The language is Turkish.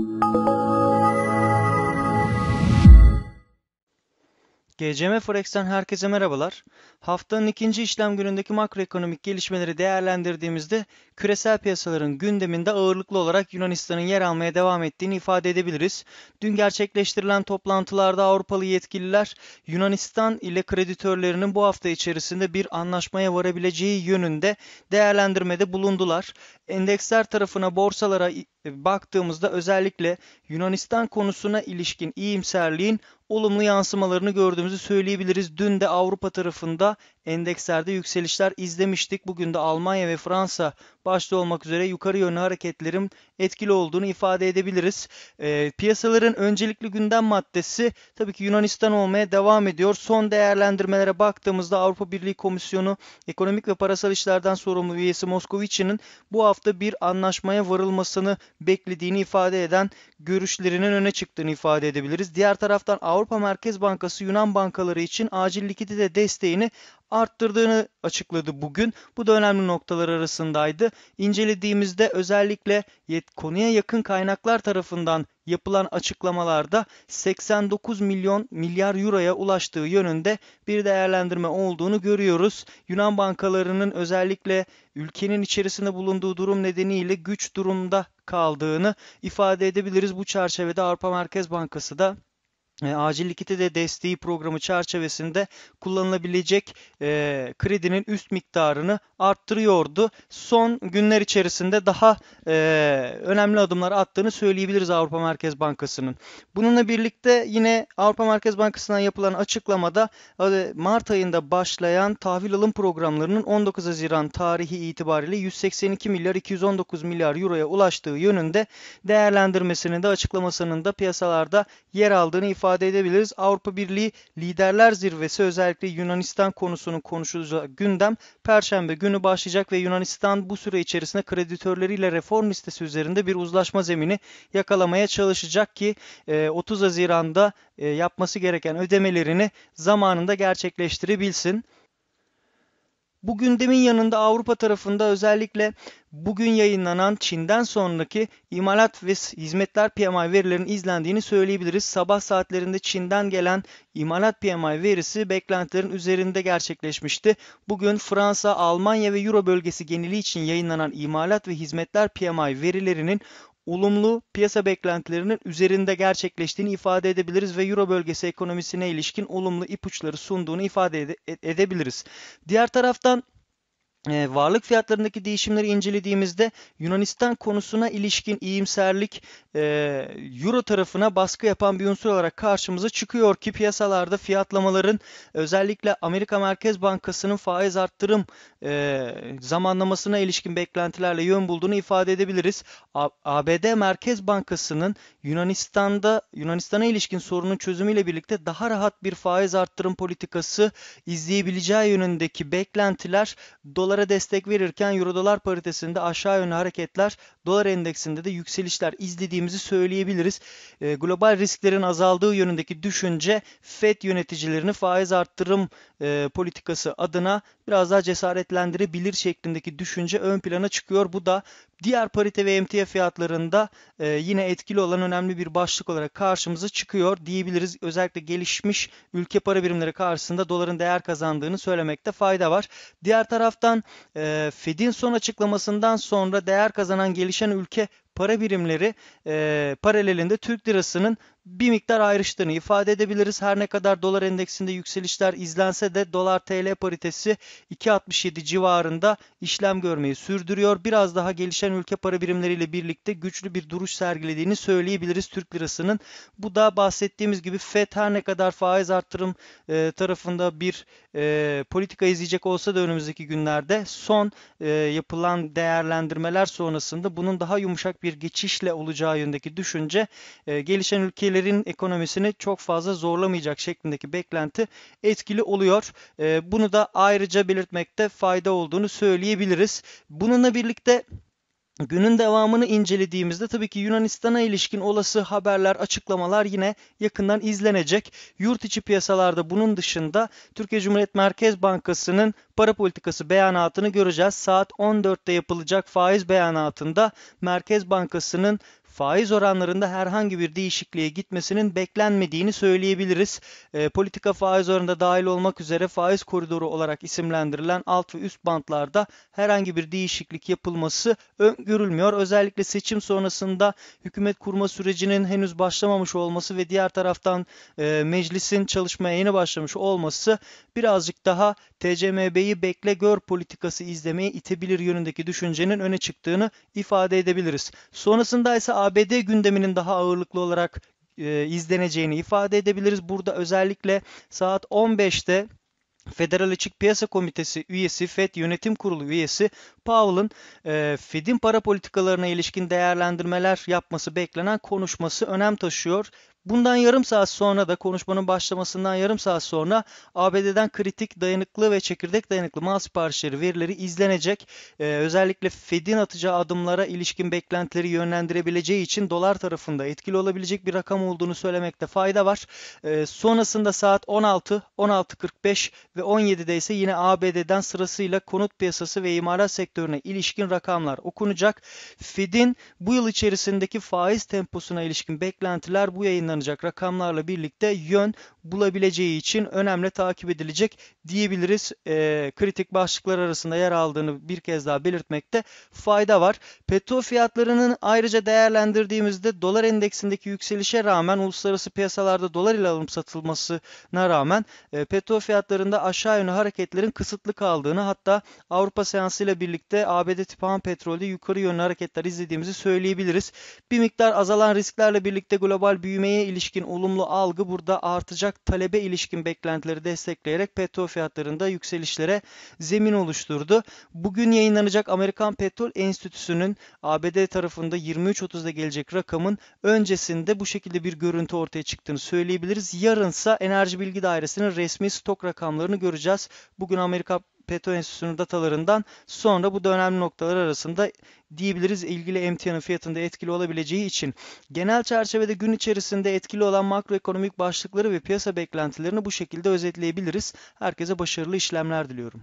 嗯。GCM Forex'ten herkese merhabalar. Haftanın ikinci işlem günündeki makroekonomik gelişmeleri değerlendirdiğimizde küresel piyasaların gündeminde ağırlıklı olarak Yunanistan'ın yer almaya devam ettiğini ifade edebiliriz. Dün gerçekleştirilen toplantılarda Avrupalı yetkililer Yunanistan ile kreditörlerinin bu hafta içerisinde bir anlaşmaya varabileceği yönünde değerlendirmede bulundular. Endeksler tarafına borsalara baktığımızda özellikle Yunanistan konusuna ilişkin iyimserliğin olumlu yansımalarını gördüğümüzü söyleyebiliriz. Dün de Avrupa tarafında endekslerde yükselişler izlemiştik. Bugün de Almanya ve Fransa başta olmak üzere yukarı yönlü hareketlerin etkili olduğunu ifade edebiliriz. E, piyasaların öncelikli gündem maddesi tabii ki Yunanistan olmaya devam ediyor. Son değerlendirmelere baktığımızda Avrupa Birliği Komisyonu Ekonomik ve Parasal İşlerden sorumlu üyesi Moskovic'inin bu hafta bir anlaşmaya varılmasını beklediğini ifade eden görüşlerinin öne çıktığını ifade edebiliriz. Diğer taraftan Avrupa Merkez Bankası Yunan bankaları için acil likidite desteğini arttırdığını açıkladı bugün. Bu da önemli noktalar arasındaydı. İncelediğimizde özellikle konuya yakın kaynaklar tarafından yapılan açıklamalarda 89 milyon milyar euroya ulaştığı yönünde bir değerlendirme olduğunu görüyoruz. Yunan bankalarının özellikle ülkenin içerisinde bulunduğu durum nedeniyle güç durumda kaldığını ifade edebiliriz. Bu çerçevede Avrupa Merkez Bankası da e, acil likite de desteği programı çerçevesinde kullanılabilecek e, kredinin üst miktarını arttırıyordu. Son günler içerisinde daha e, önemli adımlar attığını söyleyebiliriz Avrupa Merkez Bankası'nın. Bununla birlikte yine Avrupa Merkez Bankası'ndan yapılan açıklamada e, Mart ayında başlayan tahvil alım programlarının 19 Haziran tarihi itibariyle 182 milyar 219 milyar euroya ulaştığı yönünde değerlendirmesinin de açıklamasının da piyasalarda yer aldığını ifade ifade edebiliriz. Avrupa Birliği Liderler Zirvesi özellikle Yunanistan konusunun konuşulacağı gündem Perşembe günü başlayacak ve Yunanistan bu süre içerisinde kreditörleriyle reform listesi üzerinde bir uzlaşma zemini yakalamaya çalışacak ki 30 e, Haziran'da e, yapması gereken ödemelerini zamanında gerçekleştirebilsin. Bu gündemin yanında Avrupa tarafında özellikle bugün yayınlanan Çin'den sonraki imalat ve hizmetler PMI verilerinin izlendiğini söyleyebiliriz. Sabah saatlerinde Çin'den gelen imalat PMI verisi beklentilerin üzerinde gerçekleşmişti. Bugün Fransa, Almanya ve Euro bölgesi geneli için yayınlanan imalat ve hizmetler PMI verilerinin olumlu piyasa beklentilerinin üzerinde gerçekleştiğini ifade edebiliriz ve Euro bölgesi ekonomisine ilişkin olumlu ipuçları sunduğunu ifade ede- edebiliriz. Diğer taraftan e, varlık fiyatlarındaki değişimleri incelediğimizde Yunanistan konusuna ilişkin iyimserlik e, Euro tarafına baskı yapan bir unsur olarak karşımıza çıkıyor ki piyasalarda fiyatlamaların özellikle Amerika Merkez Bankası'nın faiz arttırım e, zamanlamasına ilişkin beklentilerle yön bulduğunu ifade edebiliriz. A, ABD Merkez Bankası'nın Yunanistan'da Yunanistan'a ilişkin sorunun çözümüyle birlikte daha rahat bir faiz arttırım politikası izleyebileceği yönündeki beklentiler dolayısıyla dolara destek verirken euro paritesinde aşağı yönlü hareketler dolar endeksinde de yükselişler izlediğimizi söyleyebiliriz. E, global risklerin azaldığı yönündeki düşünce FED yöneticilerini faiz arttırım e, politikası adına biraz daha cesaretlendirebilir şeklindeki düşünce ön plana çıkıyor. Bu da Diğer parite ve emtia fiyatlarında e, yine etkili olan önemli bir başlık olarak karşımıza çıkıyor diyebiliriz. Özellikle gelişmiş ülke para birimleri karşısında doların değer kazandığını söylemekte fayda var. Diğer taraftan e, Fed'in son açıklamasından sonra değer kazanan gelişen ülke para birimleri e, paralelinde Türk lirasının bir miktar ayrıştığını ifade edebiliriz. Her ne kadar dolar endeksinde yükselişler izlense de dolar TL paritesi 2.67 civarında işlem görmeyi sürdürüyor. Biraz daha gelişen ülke para birimleriyle birlikte güçlü bir duruş sergilediğini söyleyebiliriz Türk lirasının. Bu da bahsettiğimiz gibi FED her ne kadar faiz artırım e, tarafında bir e, politika izleyecek olsa da önümüzdeki günlerde son e, yapılan değerlendirmeler sonrasında bunun daha yumuşak bir geçişle olacağı yönündeki düşünce e, gelişen ülkelerin ekonomisini çok fazla zorlamayacak şeklindeki beklenti etkili oluyor. E, bunu da ayrıca belirtmekte fayda olduğunu söyleyebiliriz. Bununla birlikte Günün devamını incelediğimizde tabii ki Yunanistan'a ilişkin olası haberler, açıklamalar yine yakından izlenecek. Yurt içi piyasalarda bunun dışında Türkiye Cumhuriyet Merkez Bankası'nın para politikası beyanatını göreceğiz. Saat 14'te yapılacak faiz beyanatında Merkez Bankası'nın faiz oranlarında herhangi bir değişikliğe gitmesinin beklenmediğini söyleyebiliriz. E, politika faiz oranında dahil olmak üzere faiz koridoru olarak isimlendirilen alt ve üst bantlarda herhangi bir değişiklik yapılması öngörülmüyor. Özellikle seçim sonrasında hükümet kurma sürecinin henüz başlamamış olması ve diğer taraftan e, meclisin çalışmaya yeni başlamış olması birazcık daha TCMB'yi bekle gör politikası izlemeye itebilir yönündeki düşüncenin öne çıktığını ifade edebiliriz. Sonrasında ise ABD gündeminin daha ağırlıklı olarak e, izleneceğini ifade edebiliriz. Burada özellikle saat 15'te Federal Açık Piyasa Komitesi üyesi, FED Yönetim Kurulu üyesi Powell'ın e, Fed'in para politikalarına ilişkin değerlendirmeler yapması beklenen konuşması önem taşıyor. Bundan yarım saat sonra da konuşmanın başlamasından yarım saat sonra ABD'den kritik dayanıklı ve çekirdek dayanıklı mal siparişleri verileri izlenecek. Ee, özellikle Fed'in atacağı adımlara ilişkin beklentileri yönlendirebileceği için dolar tarafında etkili olabilecek bir rakam olduğunu söylemekte fayda var. Ee, sonrasında saat 16, 16.45 ve 17'de ise yine ABD'den sırasıyla konut piyasası ve imalat sektörüne ilişkin rakamlar okunacak. Fed'in bu yıl içerisindeki faiz temposuna ilişkin beklentiler bu yayınlar yayınlanacak rakamlarla birlikte yön bulabileceği için önemli takip edilecek diyebiliriz. E, kritik başlıklar arasında yer aldığını bir kez daha belirtmekte fayda var. Petrol fiyatlarının ayrıca değerlendirdiğimizde dolar endeksindeki yükselişe rağmen uluslararası piyasalarda dolar ile alım satılmasına rağmen e, petrol fiyatlarında aşağı yönlü hareketlerin kısıtlı kaldığını hatta Avrupa seansıyla birlikte ABD tipi ham petrolde yukarı yönlü hareketler izlediğimizi söyleyebiliriz. Bir miktar azalan risklerle birlikte global büyümeye ilişkin olumlu algı burada artacak olarak talebe ilişkin beklentileri destekleyerek petrol fiyatlarında yükselişlere zemin oluşturdu. Bugün yayınlanacak Amerikan Petrol Enstitüsü'nün ABD tarafında 23.30'da gelecek rakamın öncesinde bu şekilde bir görüntü ortaya çıktığını söyleyebiliriz. Yarınsa Enerji Bilgi Dairesi'nin resmi stok rakamlarını göreceğiz. Bugün Amerika petrol enstitüsünün datalarından sonra bu dönem noktalar arasında diyebiliriz ilgili emtianın fiyatında etkili olabileceği için. Genel çerçevede gün içerisinde etkili olan makroekonomik başlıkları ve piyasa beklentilerini bu şekilde özetleyebiliriz. Herkese başarılı işlemler diliyorum.